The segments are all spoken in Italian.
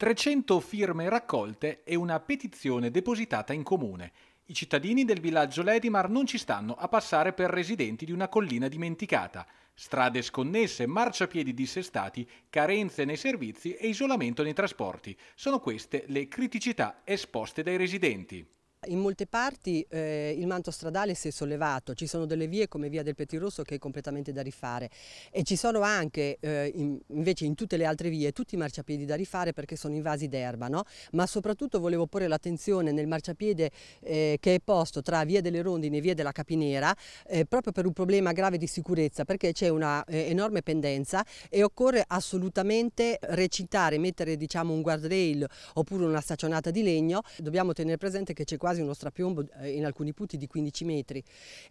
300 firme raccolte e una petizione depositata in comune. I cittadini del villaggio Ledimar non ci stanno a passare per residenti di una collina dimenticata. Strade sconnesse, marciapiedi dissestati, carenze nei servizi e isolamento nei trasporti. Sono queste le criticità esposte dai residenti. In molte parti eh, il manto stradale si è sollevato, ci sono delle vie come via del Petirosso che è completamente da rifare e ci sono anche eh, in, invece in tutte le altre vie tutti i marciapiedi da rifare perché sono invasi d'erba, no? ma soprattutto volevo porre l'attenzione nel marciapiede eh, che è posto tra via delle Rondini e via della Capinera eh, proprio per un problema grave di sicurezza perché c'è una eh, enorme pendenza e occorre assolutamente recitare, mettere diciamo, un guardrail oppure una staccionata di legno, dobbiamo tenere presente che c'è quasi quasi uno strapiombo eh, in alcuni punti di 15 metri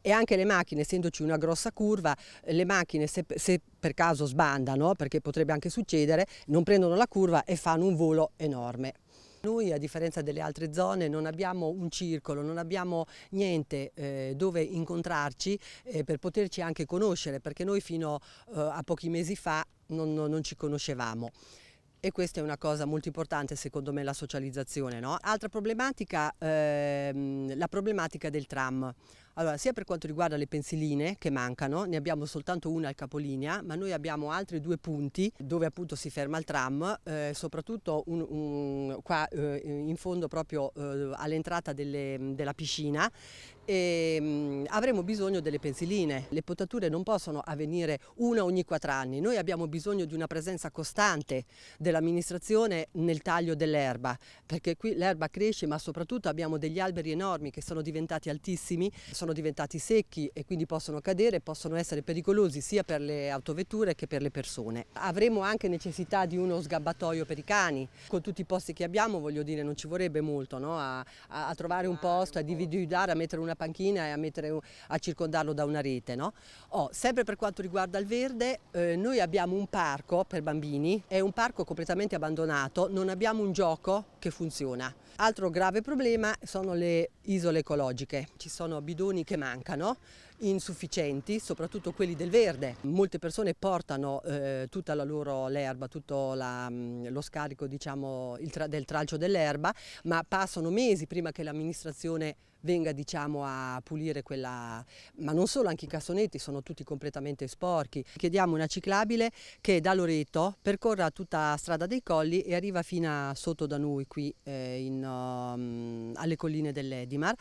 e anche le macchine, essendoci una grossa curva, eh, le macchine se, se per caso sbandano, perché potrebbe anche succedere, non prendono la curva e fanno un volo enorme. Noi a differenza delle altre zone non abbiamo un circolo, non abbiamo niente eh, dove incontrarci eh, per poterci anche conoscere perché noi fino eh, a pochi mesi fa non, non, non ci conoscevamo. E questa è una cosa molto importante secondo me la socializzazione. No? Altra problematica, ehm, la problematica del tram. Allora, sia per quanto riguarda le pensiline che mancano, ne abbiamo soltanto una al capolinea, ma noi abbiamo altri due punti dove appunto si ferma il tram, eh, soprattutto un, un, qua eh, in fondo proprio eh, all'entrata della piscina e ehm, mh, avremo bisogno delle pensiline. Le potature non possono avvenire una ogni quattro anni, noi abbiamo bisogno di una presenza costante dell'amministrazione nel taglio dell'erba, perché qui l'erba cresce ma soprattutto abbiamo degli alberi enormi che sono diventati altissimi, sono sono diventati secchi e quindi possono cadere, possono essere pericolosi sia per le autovetture che per le persone. Avremo anche necessità di uno sgabbatoio per i cani. Con tutti i posti che abbiamo, voglio dire, non ci vorrebbe molto no? a, a, a, trovare un posto, a individuare, a mettere una panchina e a, mettere, a circondarlo da una rete. No? Oh, sempre per quanto riguarda il verde, eh, noi abbiamo un parco per bambini, è un parco completamente abbandonato, non abbiamo un gioco che funziona. Altro grave problema sono le isole ecologiche. Ci sono bidoni che mancano, insufficienti, soprattutto quelli del verde. Molte persone portano eh, tutta la loro l'erba, tutto la, mm, lo scarico diciamo, tra, del tralcio dell'erba, ma passano mesi prima che l'amministrazione venga diciamo, a pulire quella, ma non solo, anche i cassonetti sono tutti completamente sporchi. Chiediamo una ciclabile che da Loreto percorra tutta la strada dei colli e arriva fino a sotto da noi qui eh, in, um, alle colline dell'Edimar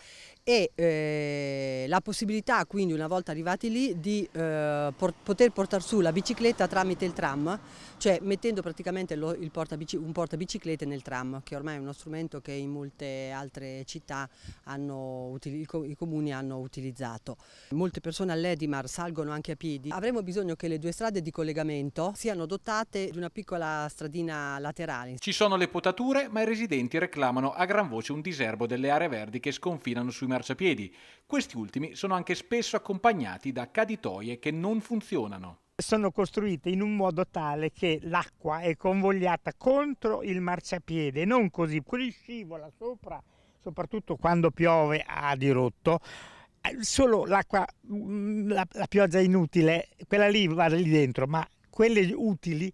e eh, la possibilità quindi quindi una volta arrivati lì di eh, por poter portare su la bicicletta tramite il tram, cioè mettendo praticamente lo, porta un portabiciclette nel tram, che ormai è uno strumento che in molte altre città hanno, i, i comuni hanno utilizzato. Molte persone all'Edimar salgono anche a piedi. Avremo bisogno che le due strade di collegamento siano dotate di una piccola stradina laterale. Ci sono le potature, ma i residenti reclamano a gran voce un diserbo delle aree verdi che sconfinano sui marciapiedi. Questi ultimi sono anche spesso accompagnati da caditoie che non funzionano sono costruite in un modo tale che l'acqua è convogliata contro il marciapiede, non così, qui scivola sopra, soprattutto quando piove a dirotto, eh, solo l'acqua, mm, la, la pioggia inutile, quella lì va lì dentro, ma quelle utili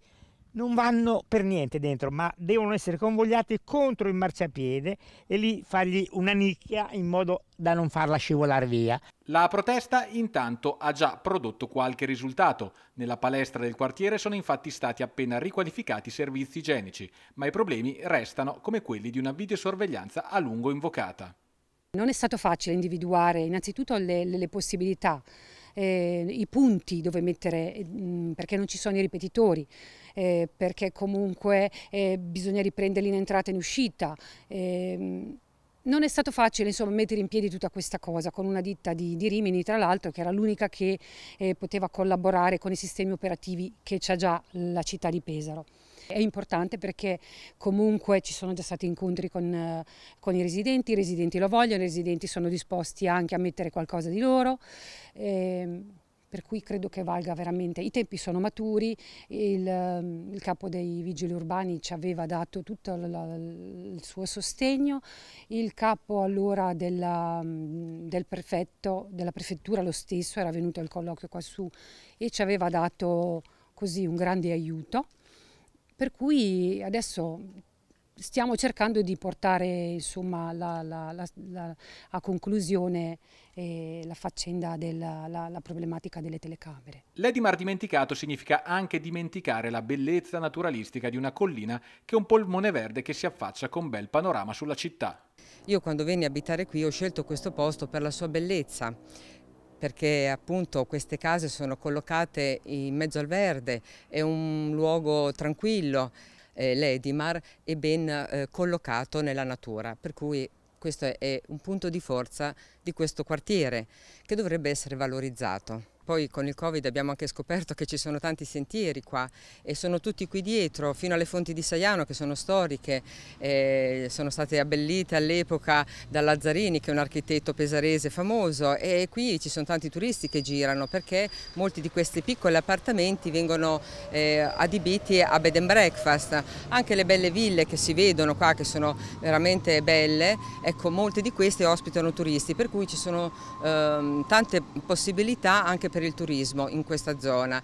non vanno per niente dentro, ma devono essere convogliati contro il marciapiede e lì fargli una nicchia in modo da non farla scivolare via. La protesta intanto ha già prodotto qualche risultato. Nella palestra del quartiere sono infatti stati appena riqualificati i servizi igienici, ma i problemi restano come quelli di una videosorveglianza a lungo invocata. Non è stato facile individuare innanzitutto le, le, possibilità eh, i punti dove mettere, mh, mm, perché non ci sono i ripetitori, eh, perché comunque eh, bisogna riprenderli in entrata e in uscita. Ehm, non è stato facile insomma, mettere in piedi tutta questa cosa con una ditta di, di Rimini, tra l'altro, che era l'unica che eh, poteva collaborare con i sistemi operativi che c'è già la città di Pesaro. È importante perché comunque ci sono già stati incontri con, eh, con i residenti, i residenti lo vogliono, i residenti sono disposti anche a mettere qualcosa di loro. E, ehm, per cui credo che valga veramente, i tempi sono maturi, il, ehm, il capo dei vigili urbani ci aveva dato tutto il suo sostegno, il capo allora della, del prefetto, della prefettura lo stesso era venuto al colloquio quassù e ci aveva dato così un grande aiuto. Per cui adesso stiamo cercando di portare insomma, la, la, la, a conclusione eh, la faccenda della problematica delle telecamere. L'Edimar dimenticato significa anche dimenticare la bellezza naturalistica di una collina che è un polmone verde che si affaccia con bel panorama sulla città. Io quando venni a abitare qui ho scelto questo posto per la sua bellezza, perché appunto queste case sono collocate in mezzo al verde, è un luogo tranquillo, eh, l'Edimar è ben eh, collocato nella natura, per cui questo è un punto di forza di questo quartiere che dovrebbe essere valorizzato. Poi con il Covid abbiamo anche scoperto che ci sono tanti sentieri qua e sono tutti qui dietro, fino alle fonti di Saiano che sono storiche, eh, sono state abbellite all'epoca da Lazzarini che è un architetto pesarese famoso e qui ci sono tanti turisti che girano perché molti di questi piccoli appartamenti vengono eh, adibiti a bed and breakfast. Anche le belle ville che si vedono qua, che sono veramente belle, ecco molte di queste ospitano turisti per cui ci sono eh, tante possibilità anche per per il turismo in questa zona.